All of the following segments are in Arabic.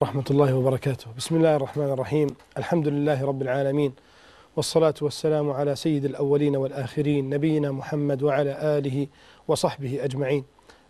ورحمة الله وبركاته بسم الله الرحمن الرحيم الحمد لله رب العالمين والصلاة والسلام على سيد الأولين والآخرين نبينا محمد وعلى آله وصحبه أجمعين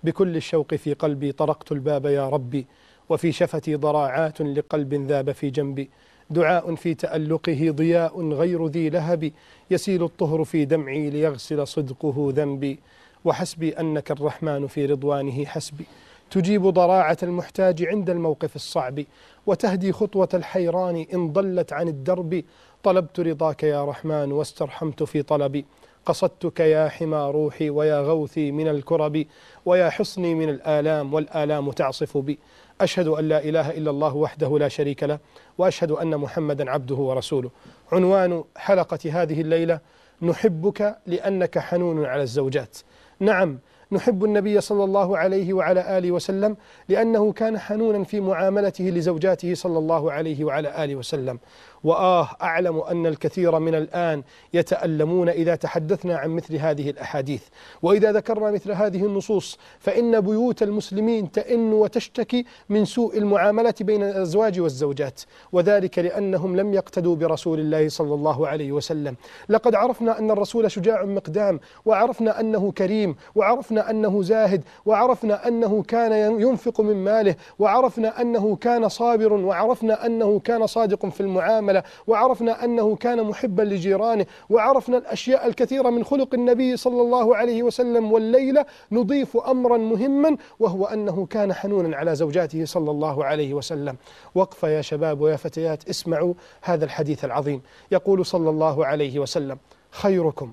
بكل الشوق في قلبي طرقت الباب يا ربي وفي شفتي ضراعات لقلب ذاب في جنبي دعاء في تألقه ضياء غير ذي لهب يسيل الطهر في دمعي ليغسل صدقه ذنبي وحسبي أنك الرحمن في رضوانه حسبي تجيب ضراعة المحتاج عند الموقف الصعب وتهدي خطوة الحيران إن ضلت عن الدرب طلبت رضاك يا رحمن واسترحمت في طلبي قصدتك يا حمى روحي ويا غوثي من الكرب ويا حصني من الآلام والآلام تعصف بي أشهد أن لا إله إلا الله وحده لا شريك له وأشهد أن محمدا عبده ورسوله عنوان حلقة هذه الليلة نحبك لأنك حنون على الزوجات نعم نحب النبي صلى الله عليه وعلى آله وسلم لأنه كان حنونا في معاملته لزوجاته صلى الله عليه وعلى آله وسلم وآه أعلم أن الكثير من الآن يتألمون إذا تحدثنا عن مثل هذه الأحاديث وإذا ذكرنا مثل هذه النصوص فإن بيوت المسلمين تئن وتشتكي من سوء المعاملة بين الأزواج والزوجات وذلك لأنهم لم يقتدوا برسول الله صلى الله عليه وسلم لقد عرفنا أن الرسول شجاع مقدام وعرفنا أنه كريم وعرفنا أنه زاهد وعرفنا أنه كان ينفق من ماله وعرفنا أنه كان صابر وعرفنا أنه كان صادق في المعاملة وعرفنا أنه كان محبا لجيرانه وعرفنا الأشياء الكثيرة من خلق النبي صلى الله عليه وسلم والليلة نضيف أمرا مهما وهو أنه كان حنونا على زوجاته صلى الله عليه وسلم وقفة يا شباب ويا فتيات اسمعوا هذا الحديث العظيم يقول صلى الله عليه وسلم خيركم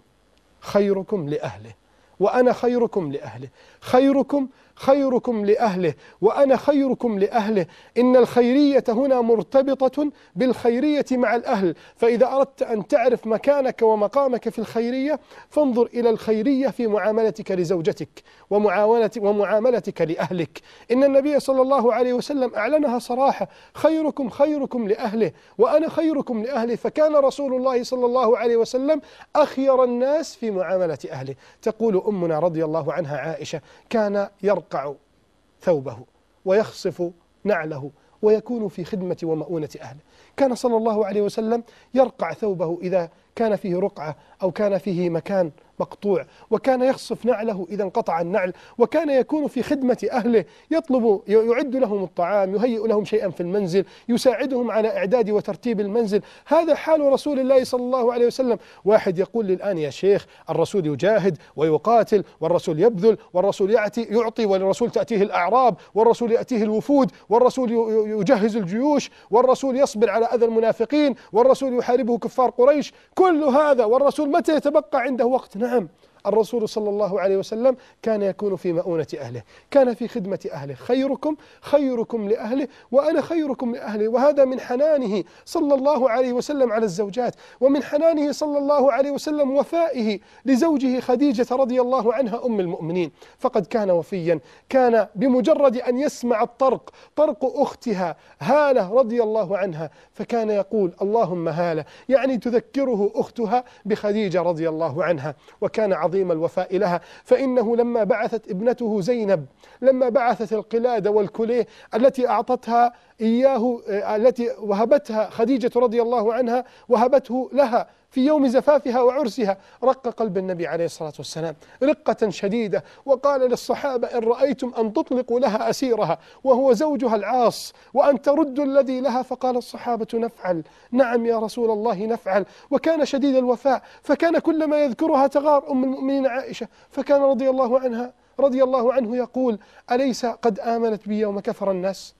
خيركم لأهله وأنا خيركم لأهله خيركم خيركم لأهله وأنا خيركم لأهله إن الخيرية هنا مرتبطة بالخيرية مع الأهل فإذا أردت أن تعرف مكانك ومقامك في الخيرية فانظر إلى الخيرية في معاملتك لزوجتك ومعاملتك لأهلك إن النبي صلى الله عليه وسلم أعلنها صراحة خيركم خيركم لأهله وأنا خيركم لاهله فكان رسول الله صلى الله عليه وسلم أخير الناس في معاملة أهله تقول أمنا رضي الله عنها عائشة كان يرقى يوقع ثوبه ويخصف نعله ويكون في خدمة ومؤونة أهله كان صلى الله عليه وسلم يرقع ثوبه إذا كان فيه رقعة أو كان فيه مكان مقطوع وكان يخصف نعله إذا انقطع النعل وكان يكون في خدمة أهله يطلب يعد لهم الطعام يهيئ لهم شيئا في المنزل يساعدهم على إعداد وترتيب المنزل هذا حال رسول الله صلى الله عليه وسلم واحد يقول للآن يا شيخ الرسول يجاهد ويقاتل والرسول يبذل والرسول يعطي, يعطي والرسول تأتيه الأعراب والرسول يأتيه الوفود والرسول يجهز الجيوش والرسول يصبر على أذى المنافقين والرسول يحاربه كفار قريش كل هذا والرسول متى يتبقى عنده وقت نعم الرسول صلى الله عليه وسلم كان يكون في مؤونة أهله كان في خدمة أهله خيركم خيركم لأهله وأنا خيركم لأهله وهذا من حنانه صلى الله عليه وسلم على الزوجات ومن حنانه صلى الله عليه وسلم وفائه لزوجه خديجة رضي الله عنها أم المؤمنين فقد كان وفيا كان بمجرد أن يسمع الطرق طرق أختها هالة رضي الله عنها فكان يقول اللهم هالة يعني تذكره أختها بخديجة رضي الله عنها وكان عظيم عظيم الوفاء لها فإنه لما بعثت ابنته زينب لما بعثت القلادة والكليه التي أعطتها إياه آه، التي وهبتها خديجة رضي الله عنها وهبته لها في يوم زفافها وعرسها رق قلب النبي عليه الصلاة والسلام رقة شديدة وقال للصحابة إن رأيتم أن تطلقوا لها أسيرها وهو زوجها العاص وأن تردوا الذي لها فقال الصحابة نفعل نعم يا رسول الله نفعل وكان شديد الوفاء فكان كلما يذكرها تغار أم المؤمنين عائشة فكان رضي الله عنها رضي الله عنه يقول أليس قد آمنت بي يوم كفر الناس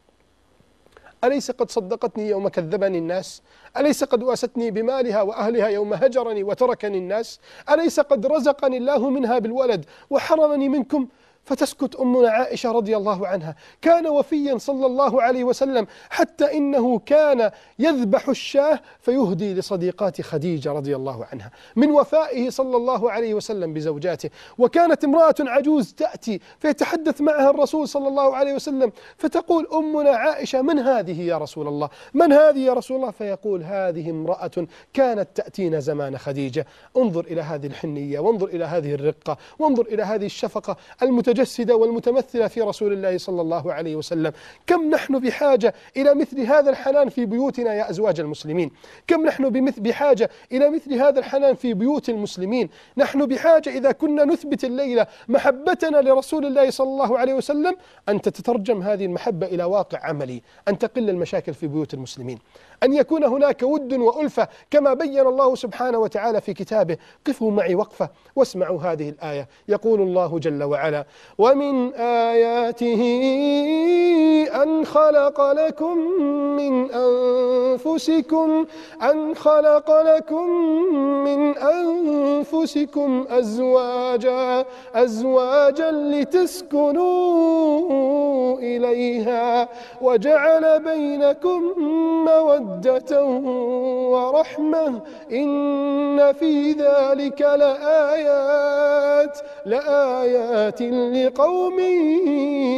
أليس قد صدقتني يوم كذبني الناس أليس قد واستني بمالها وأهلها يوم هجرني وتركني الناس أليس قد رزقني الله منها بالولد وحرمني منكم فتسكت أمنا عائشة رضي الله عنها كان وفيا صلى الله عليه وسلم حتى إنه كان يذبح الشاه فيهدي لصديقات خديجة رضي الله عنها من وفائه صلى الله عليه وسلم بزوجاته وكانت امرأة عجوز تأتي فيتحدث معها الرسول صلى الله عليه وسلم فتقول أمنا عائشة من هذه يا رسول الله من هذه يا رسول الله فيقول هذه امرأة كانت تأتينا زمان خديجة انظر إلى هذه الحنية وانظر إلى هذه الرقة وانظر إلى هذه الشفقة المتجمعة المتجسدة والمتمثلة في رسول الله صلى الله عليه وسلم كم نحن بحاجة إلى مثل هذا الحنان في بيوتنا يا أزواج المسلمين كم نحن بحاجة إلى مثل هذا الحنان في بيوت المسلمين نحن بحاجة إذا كنا نثبت الليلة محبتنا لرسول الله صلى الله عليه وسلم أن تترجم هذه المحبة إلى واقع عملي أن تقل المشاكل في بيوت المسلمين أن يكون هناك ود وألفة كما بين الله سبحانه وتعالى في كتابه قفوا معي وقفة واسمعوا هذه الآية يقول الله جل وعلا ومن آياته أن خلق لكم من أنفسكم أن خلق لكم من أنفسكم أزواجا أزواجا لتسكنوا إليها وجعل بينكم مودة مودة ورحمة إن في ذلك لآيات لآيات لقوم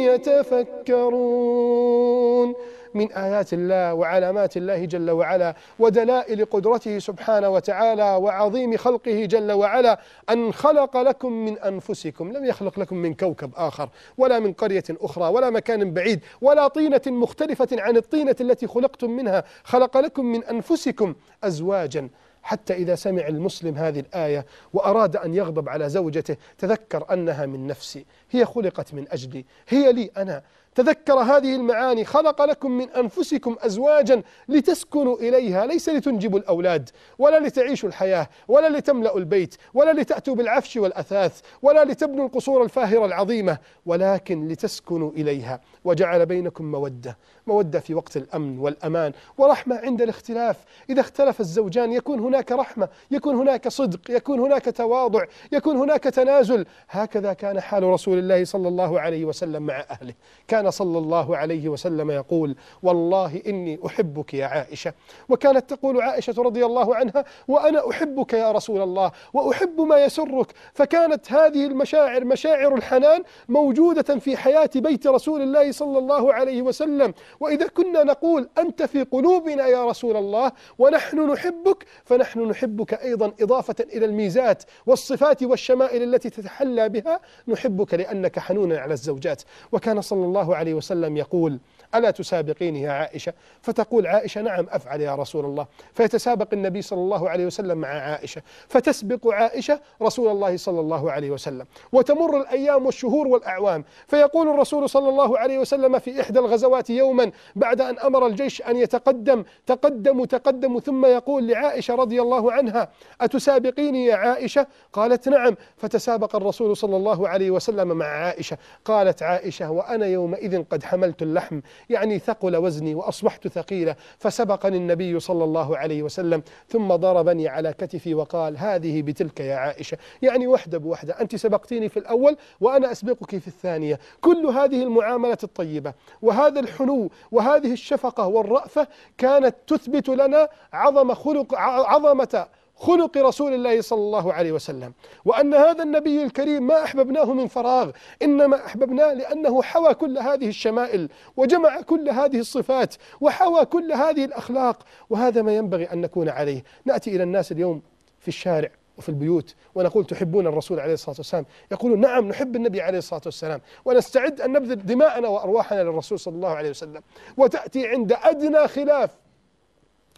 يتفكرون من آيات الله وعلامات الله جل وعلا ودلائل قدرته سبحانه وتعالى وعظيم خلقه جل وعلا أن خلق لكم من أنفسكم لم يخلق لكم من كوكب آخر ولا من قرية أخرى ولا مكان بعيد ولا طينة مختلفة عن الطينة التي خلقتم منها خلق لكم من أنفسكم أزواجا حتى إذا سمع المسلم هذه الآية وأراد أن يغضب على زوجته تذكر أنها من نفسي هي خلقت من أجلي هي لي أنا تذكر هذه المعاني خلق لكم من أنفسكم أزواجا لتسكنوا إليها ليس لتنجبوا الأولاد ولا لتعيشوا الحياة ولا لتملأوا البيت ولا لتأتوا بالعفش والأثاث ولا لتبنوا القصور الفاهرة العظيمة ولكن لتسكنوا إليها وجعل بينكم مودة مودة في وقت الأمن والأمان ورحمة عند الاختلاف إذا اختلف الزوجان يكون هناك رحمة يكون هناك صدق يكون هناك تواضع يكون هناك تنازل هكذا كان حال رسول الله صلى الله عليه وسلم مع أهله كان صلى الله عليه وسلم يقول والله إني أحبك يا عائشة وكانت تقول عائشة رضي الله عنها وأنا أحبك يا رسول الله وأحب ما يسرك فكانت هذه المشاعر مشاعر الحنان موجودة في حياة بيت رسول الله صلى الله عليه وسلم وإذا كنا نقول أنت في قلوبنا يا رسول الله ونحن نحبك فنحن نحبك أيضا إضافة إلى الميزات والصفات والشمائل التي تتحلى بها نحبك لأنك حنون على الزوجات وكان صلى الله عليه وسلم يقول ألا تسابقيني يا عائشة فتقول عائشة نعم أفعل يا رسول الله فيتسابق النبي صلى الله عليه وسلم مع عائشة فتسبق عائشة رسول الله صلى الله عليه وسلم وتمر الأيام والشهور والأعوام فيقول الرسول صلى الله عليه وسلم في إحدى الغزوات يوما بعد أن أمر الجيش أن يتقدم تقدموا تقدموا ثم يقول لعائشة رضي الله عنها أتسابقيني يا عائشة قالت نعم فتسابق الرسول صلى الله عليه وسلم مع عائشة قالت عائشة وأنا يومئذ قد حملت اللحم يعني ثقل وزني وأصبحت ثقيلة فسبقني النبي صلى الله عليه وسلم ثم ضربني على كتفي وقال هذه بتلك يا عائشة يعني وحدة بوحدة أنت سبقتيني في الأول وأنا أسبقك في الثانية كل هذه المعاملة الطيبة وهذا الحنو وهذه الشفقة والرأفة كانت تثبت لنا عظم خلق عظمة خلق رسول الله صلى الله عليه وسلم وأن هذا النبي الكريم ما أحببناه من فراغ إنما أحببناه لأنه حوى كل هذه الشمائل وجمع كل هذه الصفات وحوى كل هذه الأخلاق وهذا ما ينبغي أن نكون عليه نأتي إلى الناس اليوم في الشارع وفي البيوت ونقول تحبون الرسول عليه الصلاه والسلام، يقولون نعم نحب النبي عليه الصلاه والسلام، ونستعد ان نبذل دماءنا وارواحنا للرسول صلى الله عليه وسلم، وتاتي عند ادنى خلاف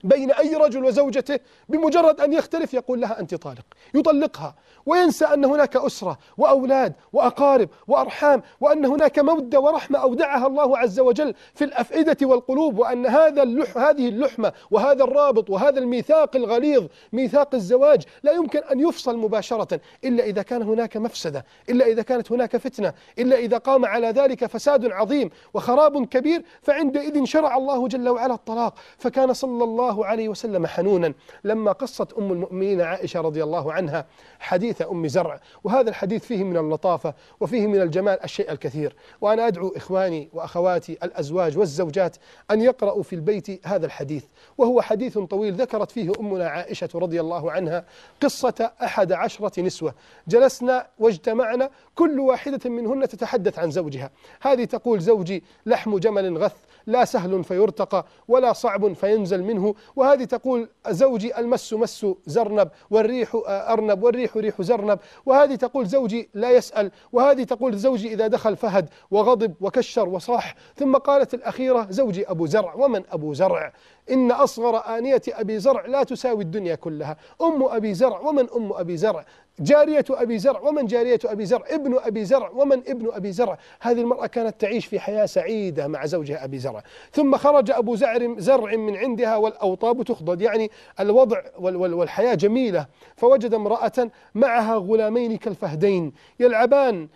بين أي رجل وزوجته بمجرد أن يختلف يقول لها أنت طالق يطلقها وينسى أن هناك أسرة وأولاد وأقارب وأرحام وأن هناك مودة ورحمة أودعها الله عز وجل في الأفئدة والقلوب وأن هذا اللح هذه اللحمة وهذا الرابط وهذا الميثاق الغليظ ميثاق الزواج لا يمكن أن يفصل مباشرة إلا إذا كان هناك مفسدة إلا إذا كانت هناك فتنة إلا إذا قام على ذلك فساد عظيم وخراب كبير فعندئذ شرع الله جل وعلا الطلاق فكان صلى الله الله عليه وسلم حنونا لما قصت أم المؤمنين عائشة رضي الله عنها حديث أم زرع وهذا الحديث فيه من اللطافة وفيه من الجمال الشيء الكثير وأنا أدعو إخواني وأخواتي الأزواج والزوجات أن يقرأوا في البيت هذا الحديث وهو حديث طويل ذكرت فيه أمنا عائشة رضي الله عنها قصة أحد عشرة نسوة جلسنا واجتمعنا كل واحدة منهن تتحدث عن زوجها هذه تقول زوجي لحم جمل غث لا سهل فيرتقى ولا صعب فينزل منه وهذه تقول زوجي المس مس زرنب والريح أرنب والريح ريح زرنب وهذه تقول زوجي لا يسأل وهذه تقول زوجي إذا دخل فهد وغضب وكشر وصاح ثم قالت الأخيرة زوجي أبو زرع ومن أبو زرع إن أصغر آنية أبي زرع لا تساوي الدنيا كلها أم أبي زرع ومن أم أبي زرع جارية أبي زرع ومن جارية أبي زرع ابن أبي زرع ومن ابن أبي زرع هذه المرأة كانت تعيش في حياة سعيدة مع زوجها أبي زرع ثم خرج أبو زعر زرع من عندها والأوطاب تخضد يعني الوضع والحياة جميلة فوجد امرأة معها غلامين كالفهدين يلعبان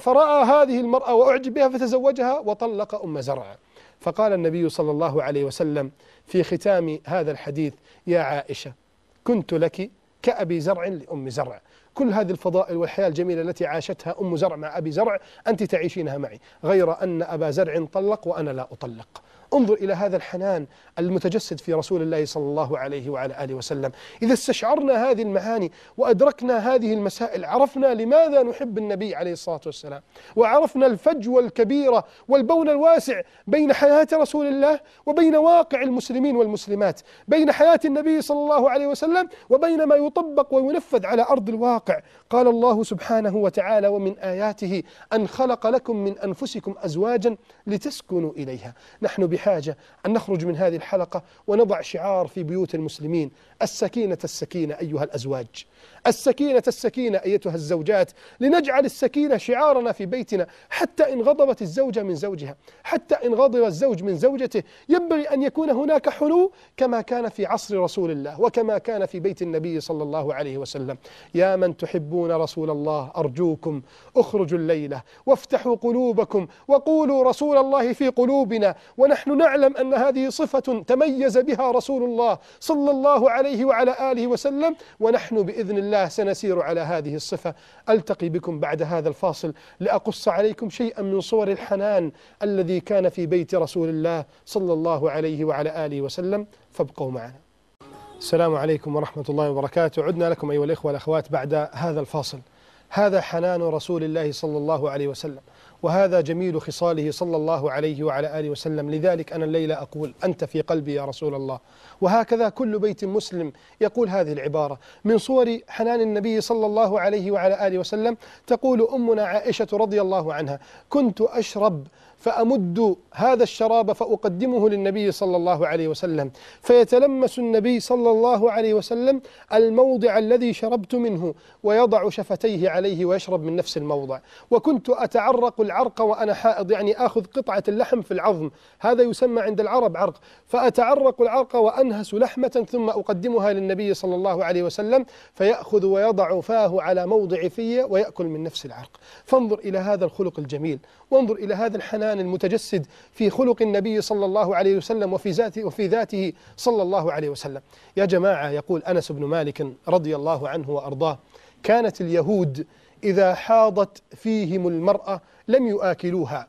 فرأى هذه المرأة وأعجب بها فتزوجها وطلق أم زرع فقال النبي صلى الله عليه وسلم في ختام هذا الحديث يا عائشة كنت لك كأبي زرع لأم زرع كل هذه الفضائل والحياة الجميلة التي عاشتها أم زرع مع أبي زرع أنت تعيشينها معي غير أن أبا زرع طلق وأنا لا أطلق انظر إلى هذا الحنان المتجسد في رسول الله صلى الله عليه وعلى آله وسلم إذا استشعرنا هذه المعاني وأدركنا هذه المسائل عرفنا لماذا نحب النبي عليه الصلاة والسلام وعرفنا الفجوة الكبيرة والبون الواسع بين حياة رسول الله وبين واقع المسلمين والمسلمات بين حياة النبي صلى الله عليه وسلم وبين ما يطبق وينفذ على أرض الواقع قال الله سبحانه وتعالى ومن آياته أن خلق لكم من أنفسكم أزواجا لتسكنوا إليها نحن بحاجة أن نخرج من هذه الحلقة ونضع شعار في بيوت المسلمين السكينة السكينة أيها الأزواج السكينة السكينة أيتها الزوجات لنجعل السكينة شعارنا في بيتنا حتى إن غضبت الزوجة من زوجها حتى إن غضب الزوج من زوجته ينبغي أن يكون هناك حلو كما كان في عصر رسول الله وكما كان في بيت النبي صلى الله عليه وسلم يا من تحبون رسول الله أرجوكم اخرجوا الليلة وافتحوا قلوبكم وقولوا رسول الله في قلوبنا ونحن نحن نعلم أن هذه صفة تميز بها رسول الله صلى الله عليه وعلى آله وسلم ونحن بإذن الله سنسير على هذه الصفة ألتقي بكم بعد هذا الفاصل لأقص عليكم شيئا من صور الحنان الذي كان في بيت رسول الله صلى الله عليه وعلى آله وسلم فابقوا معنا السلام عليكم ورحمة الله وبركاته عدنا لكم أيها الإخوة والأخوات بعد هذا الفاصل هذا حنان رسول الله صلى الله عليه وسلم وهذا جميل خصاله صلى الله عليه وعلى آله وسلم لذلك أنا الليلة أقول أنت في قلبي يا رسول الله وهكذا كل بيت مسلم يقول هذه العبارة من صور حنان النبي صلى الله عليه وعلى آله وسلم تقول أمنا عائشة رضي الله عنها كنت أشرب فأمد هذا الشراب فأقدمه للنبي صلى الله عليه وسلم فيتلمس النبي صلى الله عليه وسلم الموضع الذي شربت منه ويضع شفتيه عليه ويشرب من نفس الموضع وكنت أتعرق العرق وأنا حائض يعني آخذ قطعة اللحم في العظم هذا يسمى عند العرب عرق فأتعرق العرق وأنهس لحمة ثم أقدمها للنبي صلى الله عليه وسلم فيأخذ ويضع فاه على موضع في ويأكل من نفس العرق فانظر إلى هذا الخلق الجميل وانظر إلى هذا الحنان الإيمان المتجسد في خلق النبي صلى الله عليه وسلم وفي ذاته, وفي ذاته صلى الله عليه وسلم يا جماعة يقول أنس بن مالك رضي الله عنه وأرضاه كانت اليهود إذا حاضت فيهم المرأة لم يآكلوها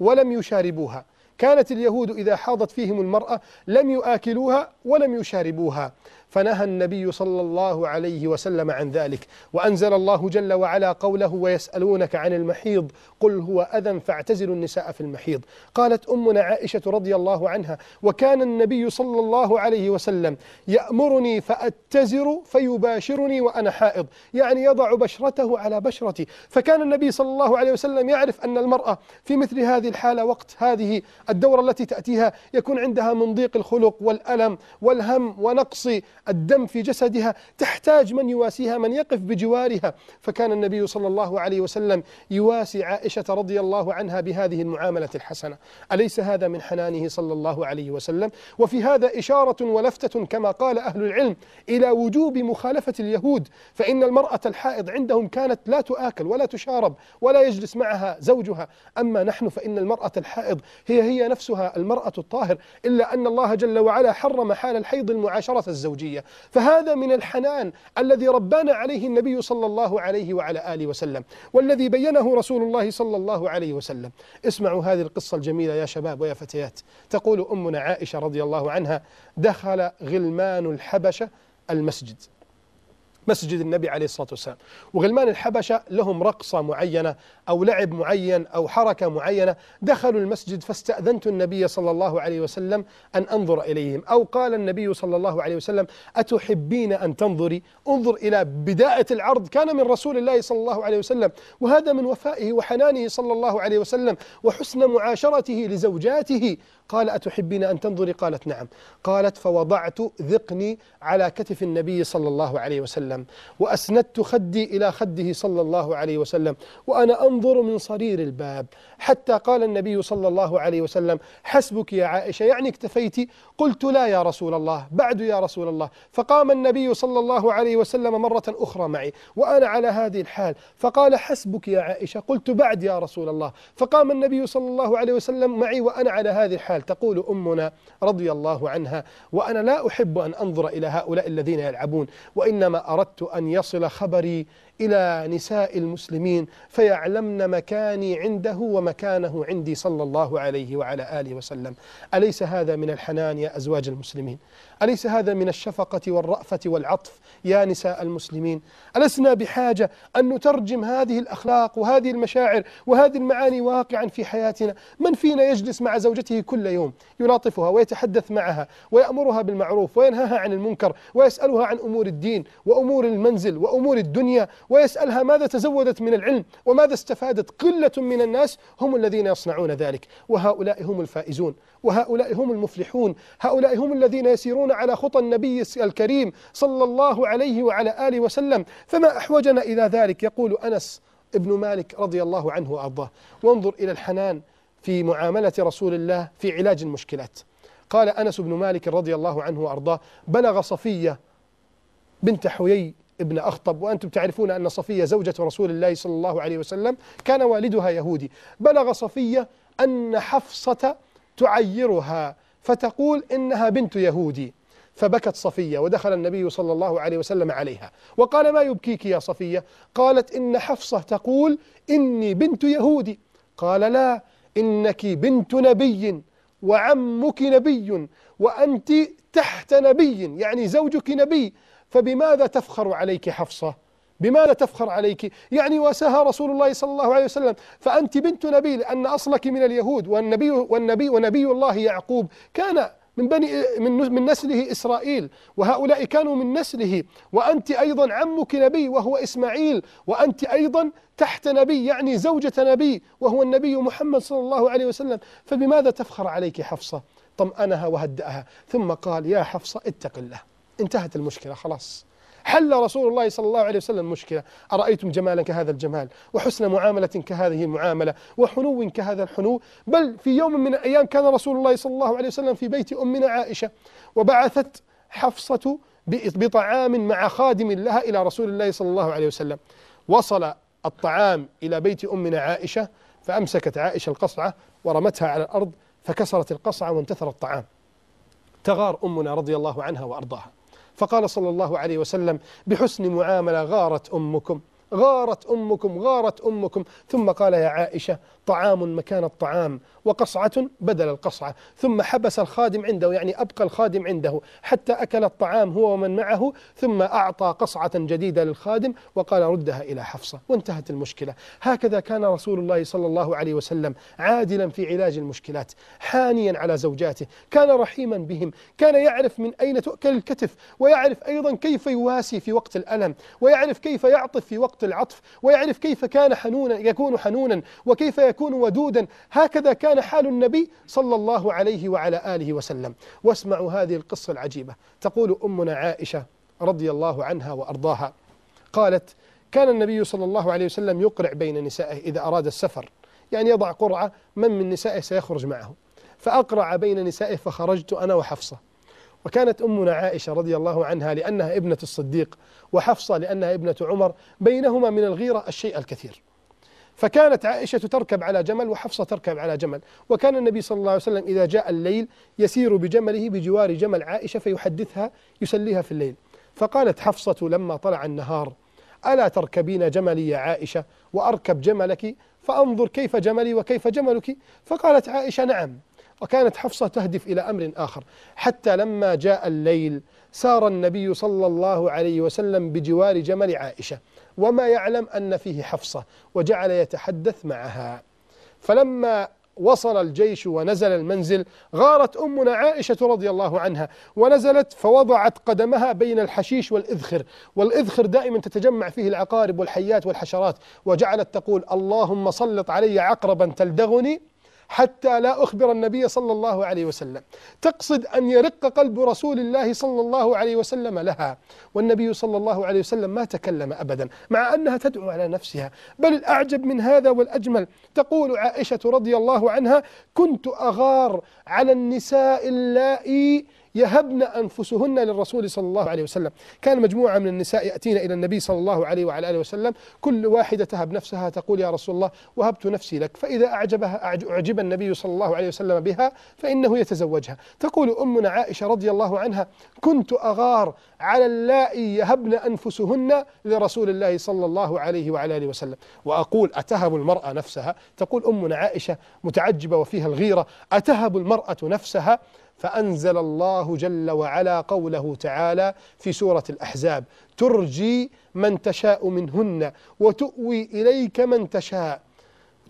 ولم يشاربوها كانت اليهود إذا حاضت فيهم المرأة لم يآكلوها ولم يشاربوها فنهى النبي صلى الله عليه وسلم عن ذلك وأنزل الله جل وعلا قوله ويسألونك عن المحيض قل هو أذى فاعتزلوا النساء في المحيض قالت أمنا عائشة رضي الله عنها وكان النبي صلى الله عليه وسلم يأمرني فأتزر فيباشرني وأنا حائض يعني يضع بشرته على بشرتي فكان النبي صلى الله عليه وسلم يعرف أن المرأة في مثل هذه الحالة وقت هذه الدورة التي تأتيها يكون عندها من ضيق الخلق والألم والهم ونقص الدم في جسدها تحتاج من يواسيها من يقف بجوارها فكان النبي صلى الله عليه وسلم يواسي عائشة رضي الله عنها بهذه المعاملة الحسنة أليس هذا من حنانه صلى الله عليه وسلم وفي هذا إشارة ولفتة كما قال أهل العلم إلى وجوب مخالفة اليهود فإن المرأة الحائض عندهم كانت لا تؤكل ولا تشارب ولا يجلس معها زوجها أما نحن فإن المرأة الحائض هي هي نفسها المرأة الطاهر إلا أن الله جل وعلا حرم حال الحيض المعاشرة الزوجية العافية فهذا من الحنان الذي ربانا عليه النبي صلى الله عليه وعلى آله وسلم والذي بينه رسول الله صلى الله عليه وسلم اسمعوا هذه القصة الجميلة يا شباب ويا فتيات تقول أمنا عائشة رضي الله عنها دخل غلمان الحبشة المسجد مسجد النبي عليه الصلاة والسلام وغلمان الحبشة لهم رقصة معينة أو لعب معين أو حركة معينة دخلوا المسجد فاستأذنت النبي صلى الله عليه وسلم أن أنظر إليهم أو قال النبي صلى الله عليه وسلم أتحبين أن تنظري انظر إلى بداية العرض كان من رسول الله صلى الله عليه وسلم وهذا من وفائه وحنانه صلى الله عليه وسلم وحسن معاشرته لزوجاته قال أتحبين أن تنظري قالت نعم قالت فوضعت ذقني على كتف النبي صلى الله عليه وسلم وأسندت خدي إلى خده صلى الله عليه وسلم وأنا أنظر من صرير الباب حتى قال النبي صلى الله عليه وسلم حسبك يا عائشة يعني اكتفيت قلت لا يا رسول الله بعد يا رسول الله فقام النبي صلى الله عليه وسلم مرة أخرى معي وأنا على هذه الحال فقال حسبك يا عائشة قلت بعد يا رسول الله فقام النبي صلى الله عليه وسلم معي وأنا على هذه الحال الحال تقول أمنا رضي الله عنها وأنا لا أحب أن أنظر إلى هؤلاء الذين يلعبون وإنما أردت أن يصل خبري إلى نساء المسلمين فيعلمن مكاني عنده ومكانه عندي صلى الله عليه وعلى آله وسلم أليس هذا من الحنان يا أزواج المسلمين أليس هذا من الشفقة والرأفة والعطف يا نساء المسلمين ألسنا بحاجة أن نترجم هذه الأخلاق وهذه المشاعر وهذه المعاني واقعا في حياتنا من فينا يجلس مع زوجته كل يوم يلاطفها ويتحدث معها ويأمرها بالمعروف وينهاها عن المنكر ويسألها عن أمور الدين وأمور المنزل وأمور الدنيا ويسألها ماذا تزودت من العلم وماذا استفادت قلة من الناس هم الذين يصنعون ذلك وهؤلاء هم الفائزون وهؤلاء هم المفلحون هؤلاء هم الذين يسيرون على خطى النبي الكريم صلى الله عليه وعلى آله وسلم فما أحوجنا إلى ذلك يقول أنس ابن مالك رضي الله عنه وأرضاه وانظر إلى الحنان في معاملة رسول الله في علاج المشكلات قال أنس بن مالك رضي الله عنه وأرضاه بلغ صفية بنت حويي ابن أخطب وأنتم تعرفون أن صفية زوجة رسول الله صلى الله عليه وسلم كان والدها يهودي بلغ صفية أن حفصة تعيرها فتقول إنها بنت يهودي فبكت صفية ودخل النبي صلى الله عليه وسلم عليها وقال ما يبكيك يا صفية قالت إن حفصة تقول إني بنت يهودي قال لا إنك بنت نبي وعمك نبي وأنت تحت نبي يعني زوجك نبي فبماذا تفخر عليك حفصة بماذا تفخر عليك يعني واساها رسول الله صلى الله عليه وسلم فأنت بنت نبي لأن أصلك من اليهود والنبي, والنبي ونبي الله يعقوب كان من بني من من نسله اسرائيل وهؤلاء كانوا من نسله وانت ايضا عمك نبي وهو اسماعيل وانت ايضا تحت نبي يعني زوجة نبي وهو النبي محمد صلى الله عليه وسلم فبماذا تفخر عليك حفصة طمأنها وهدأها ثم قال يا حفصة اتق الله انتهت المشكلة خلاص حل رسول الله صلى الله عليه وسلم المشكلة أرأيتم جمالا كهذا الجمال وحسن معاملة كهذه المعاملة وحنو كهذا الحنو بل في يوم من الأيام كان رسول الله صلى الله عليه وسلم في بيت أمنا عائشة وبعثت حفصة بطعام مع خادم لها إلى رسول الله صلى الله عليه وسلم وصل الطعام إلى بيت أمنا عائشة فأمسكت عائشة القصعة ورمتها على الأرض فكسرت القصعة وانتثر الطعام تغار أمنا رضي الله عنها وأرضاها فقال صلى الله عليه وسلم بحسن معاملة غارت أمكم غارت أمكم غارت أمكم ثم قال يا عائشة طعام مكان الطعام وقصعة بدل القصعة ثم حبس الخادم عنده يعني أبقى الخادم عنده حتى أكل الطعام هو ومن معه ثم أعطى قصعة جديدة للخادم وقال ردها إلى حفصة وانتهت المشكلة هكذا كان رسول الله صلى الله عليه وسلم عادلا في علاج المشكلات حانيا على زوجاته كان رحيما بهم كان يعرف من أين تؤكل الكتف ويعرف أيضا كيف يواسي في وقت الألم ويعرف كيف يعطف في وقت وقت العطف ويعرف كيف كان حنونا يكون حنونا وكيف يكون ودودا هكذا كان حال النبي صلى الله عليه وعلى آله وسلم واسمعوا هذه القصة العجيبة تقول أمنا عائشة رضي الله عنها وأرضاها قالت كان النبي صلى الله عليه وسلم يقرع بين نسائه إذا أراد السفر يعني يضع قرعة من من نسائه سيخرج معه فأقرع بين نسائه فخرجت أنا وحفصة وكانت أمنا عائشة رضي الله عنها لأنها ابنة الصديق وحفصة لأنها ابنة عمر بينهما من الغيرة الشيء الكثير فكانت عائشة تركب على جمل وحفصة تركب على جمل وكان النبي صلى الله عليه وسلم إذا جاء الليل يسير بجمله بجوار جمل عائشة فيحدثها يسليها في الليل فقالت حفصة لما طلع النهار ألا تركبين جملي يا عائشة وأركب جملك فأنظر كيف جملي وكيف جملك فقالت عائشة نعم وكانت حفصة تهدف إلى أمر آخر حتى لما جاء الليل سار النبي صلى الله عليه وسلم بجوار جمل عائشة وما يعلم أن فيه حفصة وجعل يتحدث معها فلما وصل الجيش ونزل المنزل غارت أمنا عائشة رضي الله عنها ونزلت فوضعت قدمها بين الحشيش والإذخر والإذخر دائما تتجمع فيه العقارب والحيات والحشرات وجعلت تقول اللهم سلط علي عقربا تلدغني حتى لا أخبر النبي صلى الله عليه وسلم تقصد أن يرق قلب رسول الله صلى الله عليه وسلم لها والنبي صلى الله عليه وسلم ما تكلم أبدا مع أنها تدعو على نفسها بل الأعجب من هذا والأجمل تقول عائشة رضي الله عنها كنت أغار على النساء اللائي يهبن أنفسهن للرسول صلى الله عليه وسلم كان مجموعة من النساء يأتين إلى النبي صلى الله عليه وعلى آله وسلم كل واحدة تهب نفسها تقول يا رسول الله وهبت نفسي لك فإذا أعجبها أعجب النبي صلى الله عليه وسلم بها فإنه يتزوجها تقول أمنا عائشة رضي الله عنها كنت أغار على اللائي يهبن أنفسهن لرسول الله صلى الله عليه وعلى آله وسلم وأقول أتهب المرأة نفسها تقول أمنا عائشة متعجبة وفيها الغيرة أتهب المرأة نفسها فأنزل الله جل وعلا قوله تعالى في سورة الأحزاب ترجي من تشاء منهن وتؤوي إليك من تشاء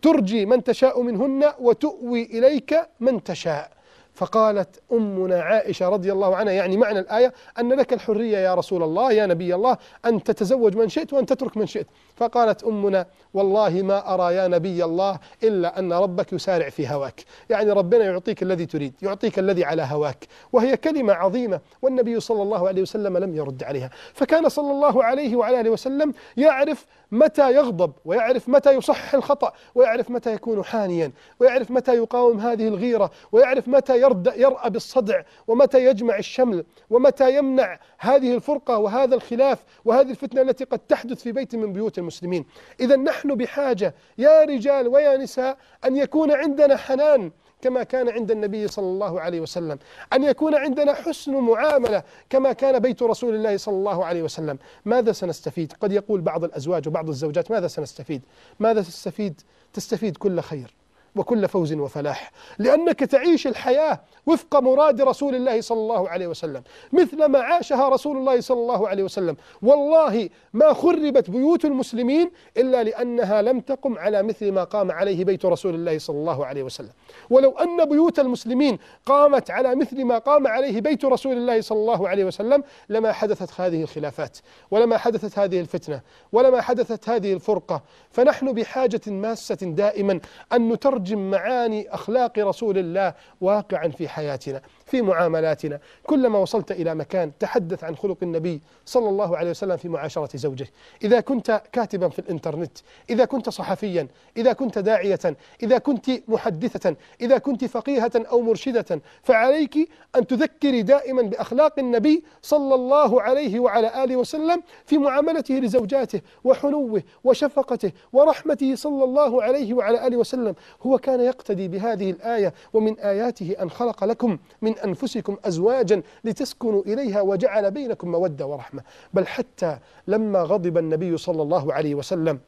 ترجي من تشاء منهن وتؤوي إليك من تشاء فقالت أمنا عائشة رضي الله عنها يعني معنى الآية أن لك الحرية يا رسول الله يا نبي الله أن تتزوج من شئت وأن تترك من شئت فقالت أمنا والله ما أرى يا نبي الله إلا أن ربك يسارع في هواك يعني ربنا يعطيك الذي تريد يعطيك الذي على هواك وهي كلمة عظيمة والنبي صلى الله عليه وسلم لم يرد عليها فكان صلى الله عليه وعلى آله وسلم يعرف متى يغضب ويعرف متى يصحح الخطأ ويعرف متى يكون حانيا ويعرف متى يقاوم هذه الغيرة ويعرف متى يرأى بالصدع ومتى يجمع الشمل ومتى يمنع هذه الفرقة وهذا الخلاف وهذه الفتنة التي قد تحدث في بيت من بيوت المسلمين إذا نحن بحاجة يا رجال ويا نساء أن يكون عندنا حنان كما كان عند النبي صلى الله عليه وسلم أن يكون عندنا حسن معاملة كما كان بيت رسول الله صلى الله عليه وسلم ماذا سنستفيد قد يقول بعض الأزواج وبعض الزوجات ماذا سنستفيد ماذا تستفيد تستفيد كل خير وكل فوز وفلاح لأنك تعيش الحياة وفق مراد رسول الله صلى الله عليه وسلم مثل ما عاشها رسول الله صلى الله عليه وسلم والله ما خربت بيوت المسلمين إلا لأنها لم تقم على مثل ما قام عليه بيت رسول الله صلى الله عليه وسلم ولو أن بيوت المسلمين قامت على مثل ما قام عليه بيت رسول الله صلى الله عليه وسلم لما حدثت هذه الخلافات ولما حدثت هذه الفتنة ولما حدثت هذه الفرقة فنحن بحاجة ماسة دائما أن نترجم تترجم معاني أخلاق رسول الله واقعا في حياتنا في معاملاتنا كلما وصلت إلى مكان تحدث عن خلق النبي صلى الله عليه وسلم في معاشرة زوجه إذا كنت كاتبا في الإنترنت إذا كنت صحفيا إذا كنت داعية إذا كنت محدثة إذا كنت فقيهة أو مرشدة فعليك أن تذكري دائما بأخلاق النبي صلى الله عليه وعلى آله وسلم في معاملته لزوجاته وحنوه وشفقته ورحمته صلى الله عليه وعلى آله وسلم هو كان يقتدي بهذه الآية ومن آياته أن خلق لكم من من أنفسكم أزواجا لتسكنوا إليها وجعل بينكم مودة ورحمة بل حتى لما غضب النبي صلى الله عليه وسلم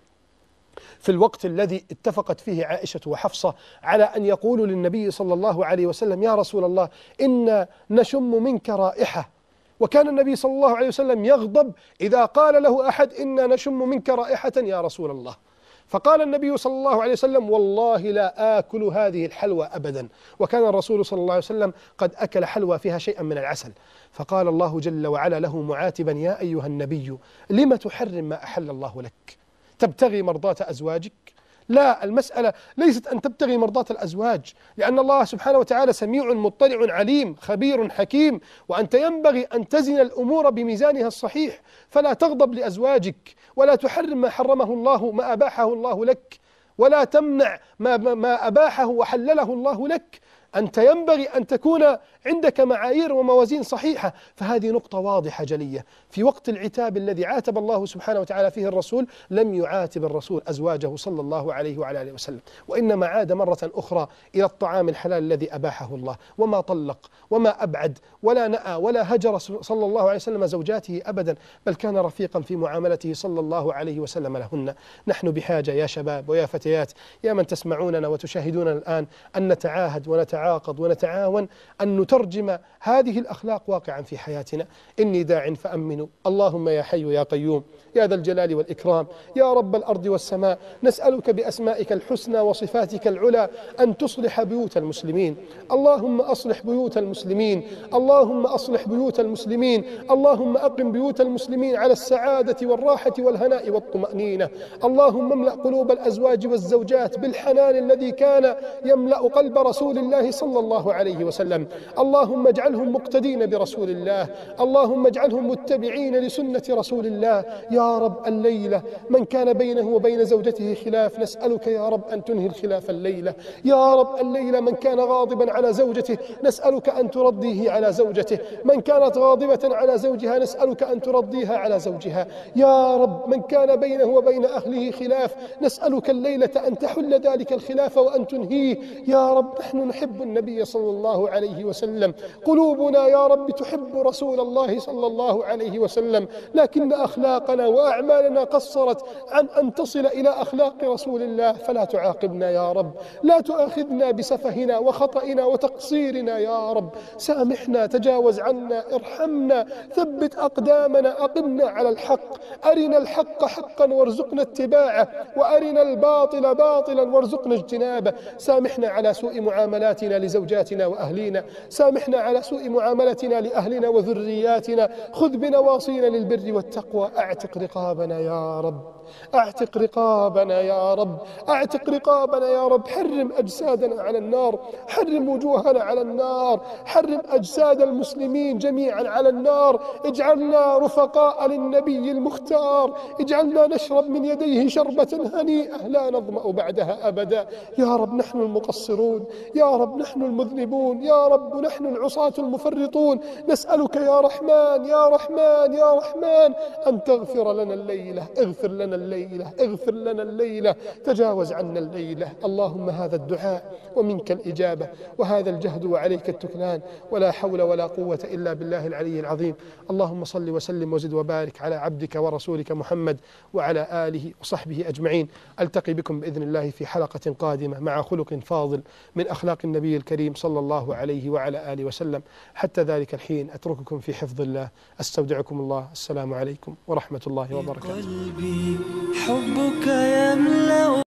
في الوقت الذي اتفقت فيه عائشة وحفصة على أن يقولوا للنبي صلى الله عليه وسلم يا رسول الله إنا نشم منك رائحة وكان النبي صلى الله عليه وسلم يغضب إذا قال له أحد إنا نشم منك رائحة يا رسول الله فقال النبي صلى الله عليه وسلم والله لا آكل هذه الحلوى أبدا وكان الرسول صلى الله عليه وسلم قد أكل حلوى فيها شيئا من العسل فقال الله جل وعلا له معاتبا يا أيها النبي لم تحرم ما أحل الله لك تبتغي مرضاة أزواجك لا المسألة ليست أن تبتغي مرضاة الأزواج لأن الله سبحانه وتعالى سميع مطلع عليم خبير حكيم وأنت ينبغي أن تزن الأمور بميزانها الصحيح فلا تغضب لأزواجك ولا تحرم ما حرمه الله ما أباحه الله لك ولا تمنع ما, ما أباحه وحلله الله لك أنت ينبغي أن تكون عندك معايير وموازين صحيحة فهذه نقطة واضحة جلية في وقت العتاب الذي عاتب الله سبحانه وتعالى فيه الرسول لم يعاتب الرسول أزواجه صلى الله عليه وعلى آله وسلم وإنما عاد مرة أخرى إلى الطعام الحلال الذي أباحه الله وما طلق وما أبعد ولا نأى ولا هجر صلى الله عليه وسلم زوجاته أبدا بل كان رفيقا في معاملته صلى الله عليه وسلم لهن نحن بحاجة يا شباب ويا فتيات يا من تسمعوننا وتشاهدوننا الآن أن نتعاهد ونتعاهد نتعاقد ونتعاون أن نترجم هذه الأخلاق واقعا في حياتنا إني داع فأمنوا اللهم يا حي يا قيوم يا ذا الجلال والإكرام يا رب الأرض والسماء نسألك بأسمائك الحسنى وصفاتك العلى أن تصلح بيوت المسلمين اللهم أصلح بيوت المسلمين اللهم أصلح بيوت المسلمين اللهم أقم بيوت المسلمين على السعادة والراحة والهناء والطمأنينة اللهم املأ قلوب الأزواج والزوجات بالحنان الذي كان يملأ قلب رسول الله صلى الله عليه وسلم اللهم اجعلهم مقتدين برسول الله اللهم اجعلهم متبعين لسنة رسول الله يا رب الليلة من كان بينه وبين زوجته خلاف نسألك يا رب أن تنهي الخلاف الليلة يا رب الليلة من كان غاضبا على زوجته نسألك أن ترضيه على زوجته من كانت غاضبة على زوجها نسألك أن ترضيها على زوجها يا رب من كان بينه وبين أهله خلاف نسألك الليلة أن تحل ذلك الخلاف وأن تنهيه يا رب نحن نحب تحب النبي صلى الله عليه وسلم قلوبنا يا رب تحب رسول الله صلى الله عليه وسلم لكن أخلاقنا وأعمالنا قصرت عن أن تصل إلى أخلاق رسول الله فلا تعاقبنا يا رب لا تؤاخذنا بسفهنا وخطئنا وتقصيرنا يا رب سامحنا تجاوز عنا ارحمنا ثبت أقدامنا أقمنا على الحق أرنا الحق حقا وارزقنا اتباعه وأرنا الباطل باطلا وارزقنا اجتنابه سامحنا على سوء معاملاتنا معاملاتنا لزوجاتنا وأهلينا سامحنا على سوء معاملتنا لأهلنا وذرياتنا خذ بنواصينا للبر والتقوى أعتق رقابنا يا رب اعتق رقابنا يا رب اعتق رقابنا يا رب حرم أجسادنا على النار حرم وجوهنا على النار حرم أجساد المسلمين جميعا على النار اجعلنا رفقاء للنبي المختار اجعلنا نشرب من يديه شربة هنيئة لا نظمأ بعدها أبدا يا رب نحن المقصرون يا رب نحن المذنبون يا رب نحن العصاة المفرطون نسألك يا رحمن يا رحمن يا رحمن أن تغفر لنا الليلة اغفر لنا الليلة اغفر لنا الليلة تجاوز عنا الليلة اللهم هذا الدعاء ومنك الإجابة وهذا الجهد وعليك التكلان ولا حول ولا قوة إلا بالله العلي العظيم اللهم صل وسلم وزد وبارك على عبدك ورسولك محمد وعلى آله وصحبه أجمعين ألتقي بكم بإذن الله في حلقة قادمة مع خلق فاضل من أخلاق النبي الكريم صلى الله عليه وعلى آله وسلم حتى ذلك الحين أترككم في حفظ الله أستودعكم الله السلام عليكم ورحمة الله وبركاته حبك يملأ